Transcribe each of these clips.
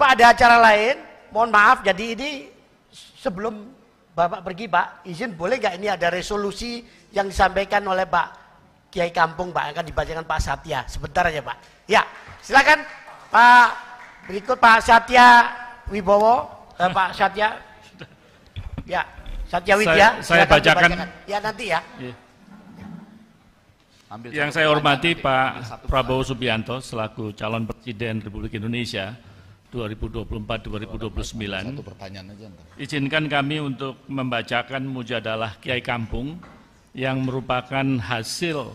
Pak ada acara lain? Mohon maaf, jadi ini sebelum Bapak pergi Pak, izin boleh nggak ini ada resolusi yang disampaikan oleh Pak Kiai Kampung Pak, akan dibacakan Pak Satya. Sebentar aja Pak. Ya, silakan Pak berikut Pak Satya Wibowo, eh, Pak Satya. Ya, Satya Widya. Saya, saya bacakan. Ya nanti ya. ya. Ambil yang saya hormati Pak Prabowo Subianto selaku calon Presiden Republik Indonesia 2024-2029. Izinkan kami untuk membacakan mujadalah Kiai Kampung yang merupakan hasil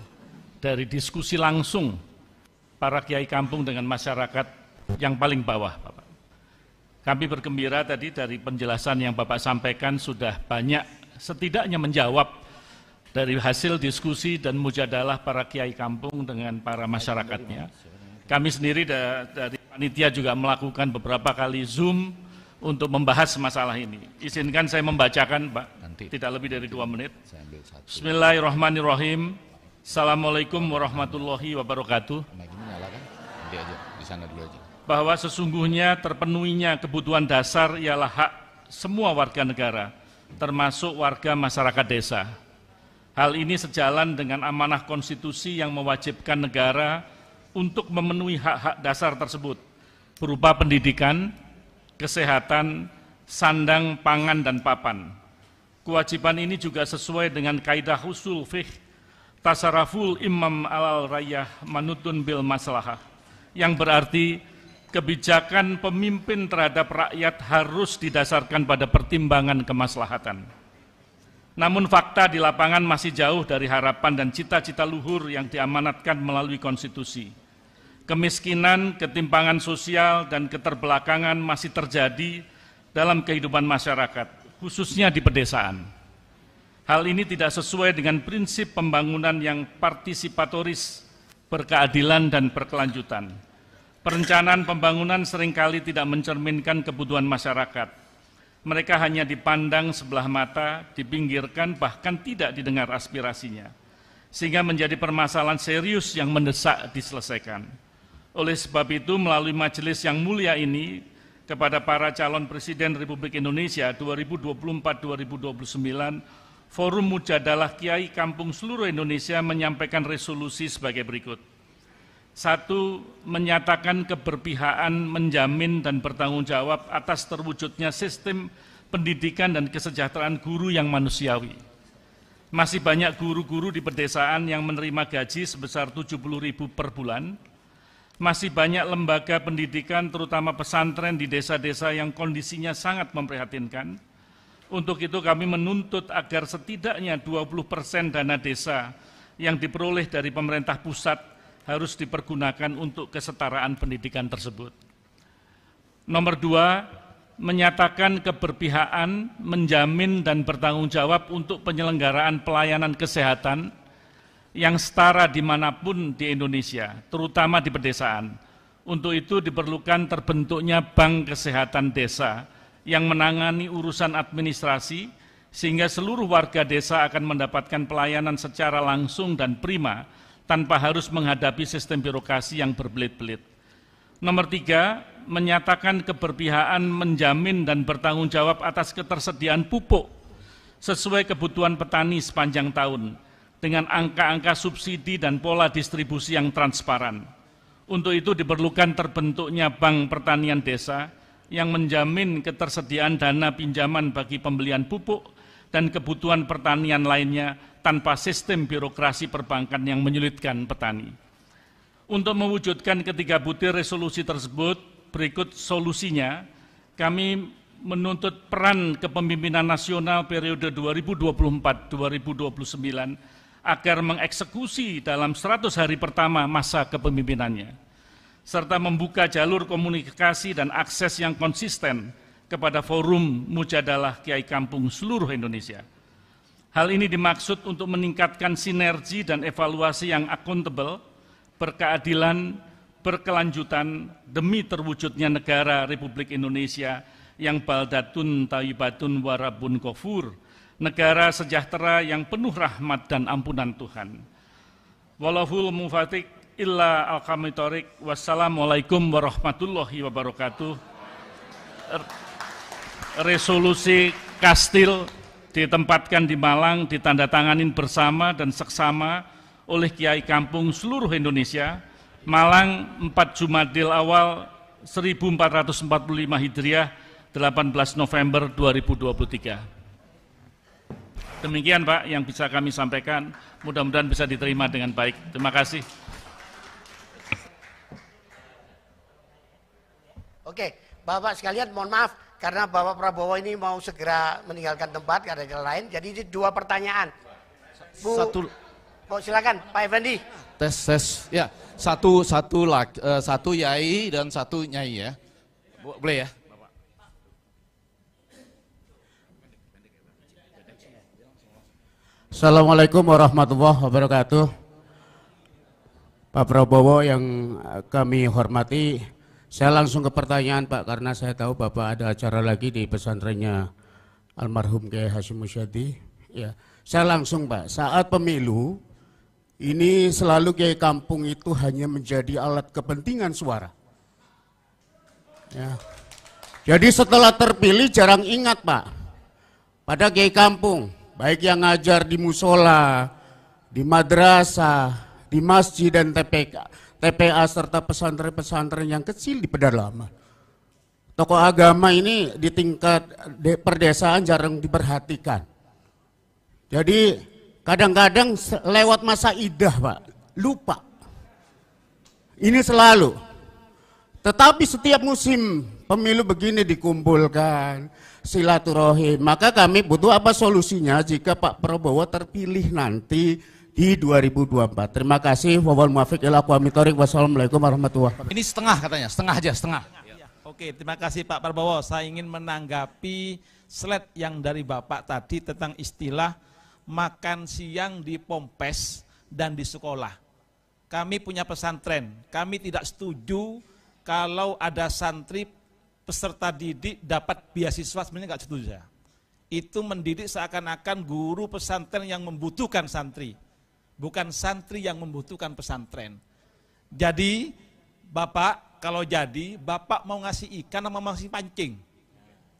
dari diskusi langsung para Kiai Kampung dengan masyarakat yang paling bawah, Bapak. Kami bergembira tadi dari penjelasan yang Bapak sampaikan sudah banyak setidaknya menjawab dari hasil diskusi dan mujadalah para kiai kampung dengan para masyarakatnya. Kami sendiri dari Panitia juga melakukan beberapa kali Zoom untuk membahas masalah ini. Izinkan saya membacakan, Pak. Nanti. Tidak lebih dari dua menit. Bismillahirrahmanirrahim. Assalamualaikum warahmatullahi wabarakatuh. Kan? Bahwa sesungguhnya terpenuhinya kebutuhan dasar ialah hak semua warga negara, termasuk warga masyarakat desa. Hal ini sejalan dengan amanah konstitusi yang mewajibkan negara untuk memenuhi hak-hak dasar tersebut berupa pendidikan, kesehatan, sandang, pangan, dan papan. Kewajiban ini juga sesuai dengan kaidah usul fiqh tasaraful imam alal rayah manutun bil maslahah yang berarti kebijakan pemimpin terhadap rakyat harus didasarkan pada pertimbangan kemaslahatan. Namun fakta di lapangan masih jauh dari harapan dan cita-cita luhur yang diamanatkan melalui konstitusi kemiskinan, ketimpangan sosial, dan keterbelakangan masih terjadi dalam kehidupan masyarakat, khususnya di pedesaan. Hal ini tidak sesuai dengan prinsip pembangunan yang partisipatoris, berkeadilan, dan berkelanjutan. Perencanaan pembangunan seringkali tidak mencerminkan kebutuhan masyarakat, mereka hanya dipandang sebelah mata, dipinggirkan, bahkan tidak didengar aspirasinya, sehingga menjadi permasalahan serius yang mendesak diselesaikan. Oleh sebab itu, melalui majelis yang mulia ini, kepada para calon Presiden Republik Indonesia 2024-2029, Forum Mujadalah Kiai Kampung Seluruh Indonesia menyampaikan resolusi sebagai berikut. Satu, menyatakan keberpihakan, menjamin dan bertanggung jawab atas terwujudnya sistem pendidikan dan kesejahteraan guru yang manusiawi. Masih banyak guru-guru di pedesaan yang menerima gaji sebesar 70.000 per bulan, masih banyak lembaga pendidikan terutama pesantren di desa-desa yang kondisinya sangat memprihatinkan. Untuk itu kami menuntut agar setidaknya 20% dana desa yang diperoleh dari pemerintah pusat harus dipergunakan untuk kesetaraan pendidikan tersebut. Nomor dua, menyatakan keberpihakan, menjamin dan bertanggung jawab untuk penyelenggaraan pelayanan kesehatan yang setara dimanapun di Indonesia, terutama di pedesaan. Untuk itu diperlukan terbentuknya Bank Kesehatan Desa yang menangani urusan administrasi sehingga seluruh warga desa akan mendapatkan pelayanan secara langsung dan prima tanpa harus menghadapi sistem birokrasi yang berbelit-belit. Nomor tiga, menyatakan keberpihakan menjamin dan bertanggung jawab atas ketersediaan pupuk sesuai kebutuhan petani sepanjang tahun dengan angka-angka subsidi dan pola distribusi yang transparan. Untuk itu diperlukan terbentuknya Bank Pertanian Desa yang menjamin ketersediaan dana pinjaman bagi pembelian pupuk dan kebutuhan pertanian lainnya tanpa sistem birokrasi perbankan yang menyulitkan petani. Untuk mewujudkan ketiga butir resolusi tersebut, berikut solusinya, kami menuntut peran kepemimpinan nasional periode 2024-2029 agar mengeksekusi dalam 100 hari pertama masa kepemimpinannya, serta membuka jalur komunikasi dan akses yang konsisten kepada forum mujadalah kiai kampung seluruh Indonesia. Hal ini dimaksud untuk meningkatkan sinergi dan evaluasi yang akuntabel, berkeadilan, berkelanjutan demi terwujudnya negara Republik Indonesia yang baldatun tayyibatun warabun kofur, negara sejahtera yang penuh rahmat dan ampunan Tuhan. Walahul mufatik illa al kamitorik wassalamualaikum warahmatullahi wabarakatuh. Resolusi Kastil ditempatkan di Malang, ditandatanganin bersama dan seksama oleh Kiai Kampung seluruh Indonesia. Malang 4 Jumadil awal 1445 Hijriah 18 November 2023. Demikian Pak yang bisa kami sampaikan. Mudah-mudahan bisa diterima dengan baik. Terima kasih. Oke, Bapak sekalian mohon maaf karena Bapak Prabowo ini mau segera meninggalkan tempat karena yang lain. Jadi ini dua pertanyaan. Bu, Satu. Oh, silakan Pak Effendi. Tes tes ya. Satu satu lak, uh, satu yai dan satu nyai ya. Boleh ya? Assalamualaikum warahmatullahi wabarakatuh. Pak Prabowo yang kami hormati, saya langsung ke pertanyaan Pak karena saya tahu Bapak ada acara lagi di pesantrennya almarhum Kiai Hasyim Musyadi. Ya, saya langsung Pak, saat pemilu ini selalu Kiai Kampung itu hanya menjadi alat kepentingan suara. Ya. Jadi setelah terpilih jarang ingat Pak pada Kiai Kampung baik yang ngajar di musola, di madrasah, di masjid dan TPK, TPA serta pesantren-pesantren yang kecil di pedalaman. Tokoh agama ini di tingkat perdesaan jarang diperhatikan. Jadi kadang-kadang lewat masa idah Pak, lupa. Ini selalu. Tetapi setiap musim Pemilu begini dikumpulkan silaturahim. Maka kami butuh apa solusinya jika Pak Prabowo terpilih nanti di 2024. Terima kasih. Wawal muafiq ila Wassalamualaikum warahmatullahi wabarakatuh. Ini setengah katanya, setengah aja, setengah. Ya, ya. Oke, terima kasih Pak Prabowo. Saya ingin menanggapi slide yang dari Bapak tadi tentang istilah makan siang di pompes dan di sekolah. Kami punya pesantren, kami tidak setuju kalau ada santri peserta didik dapat beasiswa sebenarnya nggak setuju saya. Itu mendidik seakan-akan guru pesantren yang membutuhkan santri, bukan santri yang membutuhkan pesantren. Jadi Bapak kalau jadi Bapak mau ngasih ikan atau mau ngasih pancing.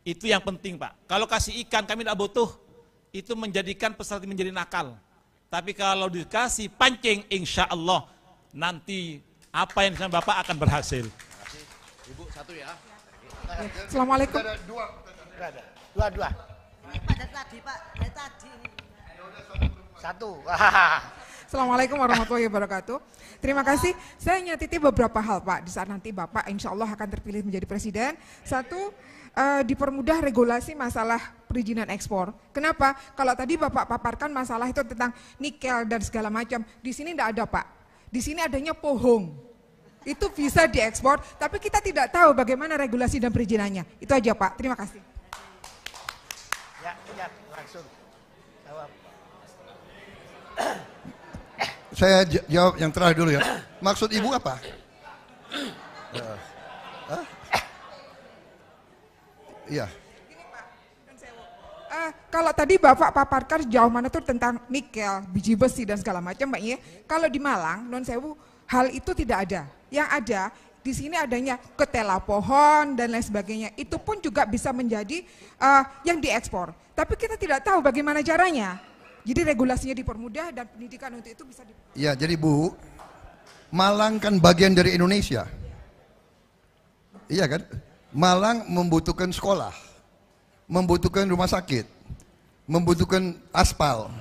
Itu yang penting Pak. Kalau kasih ikan kami tidak butuh. Itu menjadikan peserta menjadi nakal. Tapi kalau dikasih pancing insya Allah nanti apa yang disampaikan Bapak akan berhasil. Ibu satu ya. Assalamualaikum. Ada dua. ada. Dua, dua. Ini tadi Pak, dari tadi Satu. Assalamualaikum warahmatullahi wabarakatuh. Terima kasih. Saya nyatiti beberapa hal Pak. Di saat nanti Bapak insya Allah akan terpilih menjadi presiden. Satu, uh, dipermudah regulasi masalah perizinan ekspor. Kenapa? Kalau tadi Bapak paparkan masalah itu tentang nikel dan segala macam, di sini tidak ada Pak. Di sini adanya pohong itu bisa diekspor, tapi kita tidak tahu bagaimana regulasi dan perizinannya. Itu aja Pak, terima kasih. Ya, ya langsung jawab. Saya jawab yang terakhir dulu ya. Maksud ibu apa? huh? Iya. Uh, kalau tadi Bapak paparkan jauh mana tuh tentang nikel, biji besi dan segala macam Mbak ya. Kalau di Malang, non sewu Hal itu tidak ada. Yang ada di sini adanya ketela pohon dan lain sebagainya. Itu pun juga bisa menjadi uh, yang diekspor. Tapi kita tidak tahu bagaimana caranya. Jadi regulasinya dipermudah dan pendidikan untuk itu bisa dipermudah. Ya, jadi Bu, Malang kan bagian dari Indonesia. Iya kan? Malang membutuhkan sekolah, membutuhkan rumah sakit, membutuhkan aspal.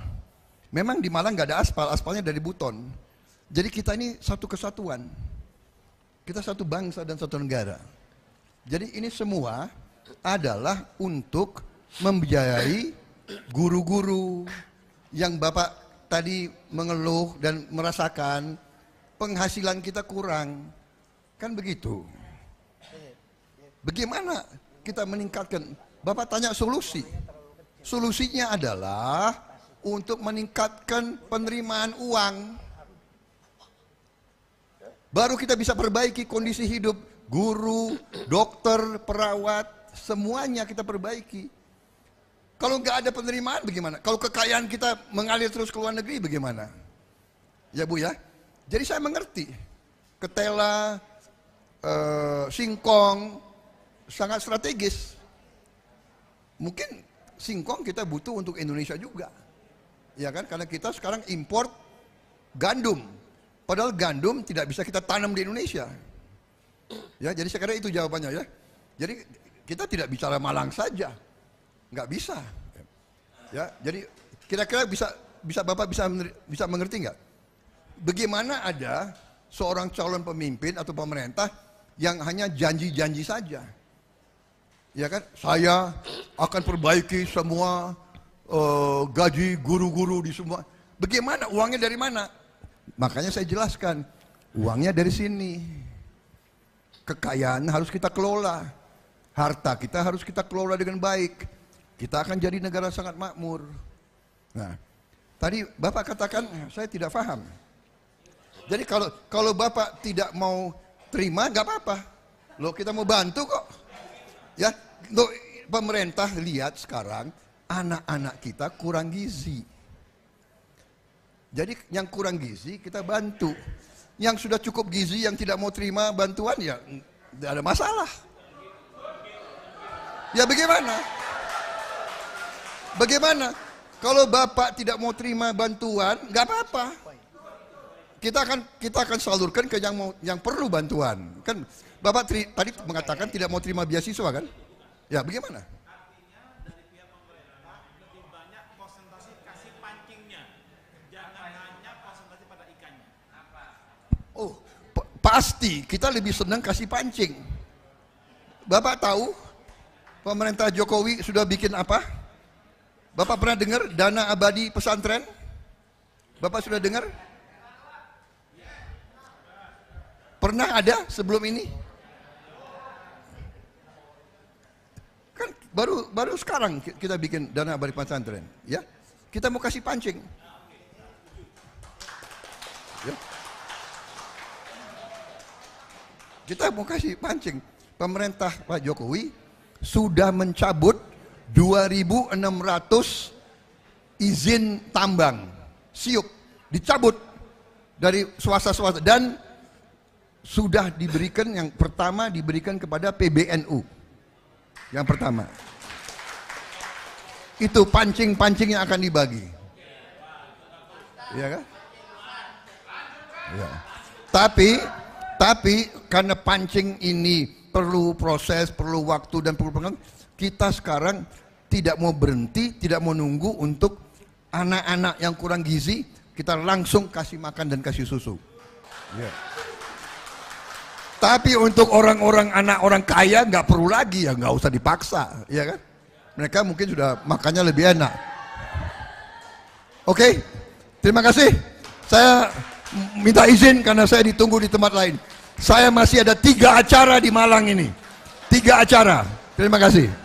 Memang di Malang nggak ada aspal, aspalnya dari Buton. Jadi kita ini satu kesatuan. Kita satu bangsa dan satu negara. Jadi ini semua adalah untuk membiayai guru-guru yang Bapak tadi mengeluh dan merasakan penghasilan kita kurang. Kan begitu. Bagaimana kita meningkatkan? Bapak tanya solusi. Solusinya adalah untuk meningkatkan penerimaan uang Baru kita bisa perbaiki kondisi hidup guru, dokter, perawat, semuanya kita perbaiki. Kalau nggak ada penerimaan bagaimana? Kalau kekayaan kita mengalir terus ke luar negeri bagaimana? Ya Bu ya. Jadi saya mengerti. Ketela, eh, singkong, sangat strategis. Mungkin singkong kita butuh untuk Indonesia juga. Ya kan? Karena kita sekarang import gandum. Padahal gandum tidak bisa kita tanam di Indonesia. Ya, jadi saya kira itu jawabannya ya. Jadi kita tidak bicara Malang saja, nggak bisa. Ya, jadi kira-kira bisa bisa Bapak bisa bisa mengerti nggak? Bagaimana ada seorang calon pemimpin atau pemerintah yang hanya janji-janji saja? Ya kan, saya akan perbaiki semua uh, gaji guru-guru di semua. Bagaimana uangnya dari mana? Makanya saya jelaskan, uangnya dari sini. Kekayaan harus kita kelola. Harta kita harus kita kelola dengan baik. Kita akan jadi negara sangat makmur. Nah, tadi Bapak katakan saya tidak paham. Jadi kalau kalau Bapak tidak mau terima nggak apa-apa. Lo kita mau bantu kok. Ya, loh, pemerintah lihat sekarang anak-anak kita kurang gizi. Jadi yang kurang gizi kita bantu. Yang sudah cukup gizi yang tidak mau terima bantuan ya tidak ada masalah. Ya bagaimana? Bagaimana? Kalau bapak tidak mau terima bantuan, nggak apa-apa. Kita akan kita akan salurkan ke yang mau yang perlu bantuan. Kan bapak tri, tadi mengatakan tidak mau terima beasiswa kan? Ya bagaimana? pasti kita lebih senang kasih pancing. Bapak tahu pemerintah Jokowi sudah bikin apa? Bapak pernah dengar dana abadi pesantren? Bapak sudah dengar? Pernah ada sebelum ini? Kan baru baru sekarang kita bikin dana abadi pesantren, ya? Kita mau kasih pancing. Ya. Kita mau kasih pancing. Pemerintah Pak Jokowi sudah mencabut 2.600 izin tambang. Siup. Dicabut dari swasta-swasta. Dan sudah diberikan yang pertama diberikan kepada PBNU. Yang pertama. Itu pancing-pancing yang akan dibagi. ya kan? Ya. Tapi tapi karena pancing ini perlu proses, perlu waktu dan perlu pengen. Kita sekarang tidak mau berhenti, tidak mau nunggu untuk anak-anak yang kurang gizi, kita langsung kasih makan dan kasih susu. Yeah. Tapi untuk orang-orang anak orang kaya nggak perlu lagi ya, nggak usah dipaksa, ya kan? Mereka mungkin sudah makannya lebih enak. Oke, okay? terima kasih. Saya minta izin karena saya ditunggu di tempat lain. Saya masih ada tiga acara di Malang ini. Tiga acara. Terima kasih.